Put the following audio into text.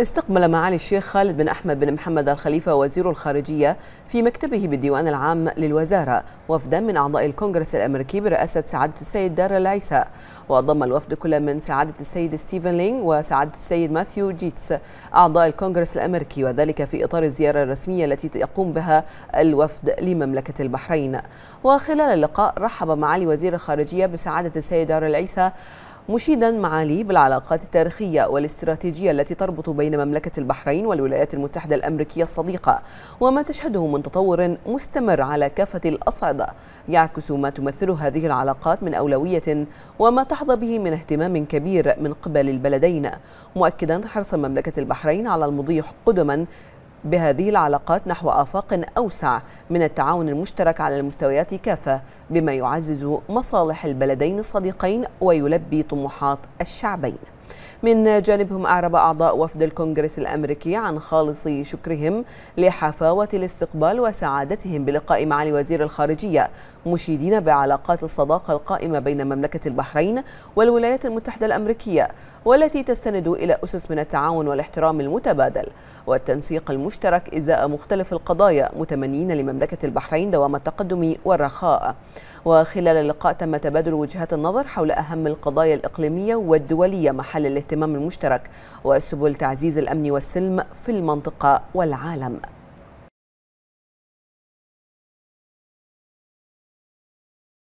استقبل معالي الشيخ خالد بن أحمد بن محمد الخليفة وزير الخارجية في مكتبه بالديوان العام للوزارة وفدا من أعضاء الكونغرس الأمريكي برئاسة سعادة السيد دار العيسى وضم الوفد كل من سعادة السيد ستيفن لينغ وسعادة السيد ماثيو جيتس أعضاء الكونغرس الأمريكي وذلك في إطار الزيارة الرسمية التي يقوم بها الوفد لمملكة البحرين وخلال اللقاء رحب معالي وزير الخارجية بسعادة السيد دار العيسى مشيدا معالي بالعلاقات التاريخية والاستراتيجية التي تربط بين مملكة البحرين والولايات المتحدة الأمريكية الصديقة وما تشهده من تطور مستمر على كافة الأصعدة يعكس ما تمثله هذه العلاقات من أولوية وما تحظى به من اهتمام كبير من قبل البلدين مؤكدا حرص مملكة البحرين على المضي قدما بهذه العلاقات نحو آفاق أوسع من التعاون المشترك على المستويات كافة بما يعزز مصالح البلدين الصديقين ويلبي طموحات الشعبين من جانبهم أعرب أعضاء وفد الكونغرس الأمريكي عن خالص شكرهم لحفاوة الاستقبال وسعادتهم بلقاء معالي وزير الخارجية مشيدين بعلاقات الصداقة القائمة بين مملكة البحرين والولايات المتحدة الأمريكية والتي تستند إلى أسس من التعاون والاحترام المتبادل والتنسيق المشترك إزاء مختلف القضايا متمنين لمملكة البحرين دوام التقدم والرخاء وخلال اللقاء تم تبادل وجهات النظر حول أهم القضايا الإقليمية والدولية محل حل للاهتمام المشترك وسبل تعزيز الأمن والسلم في المنطقة والعالم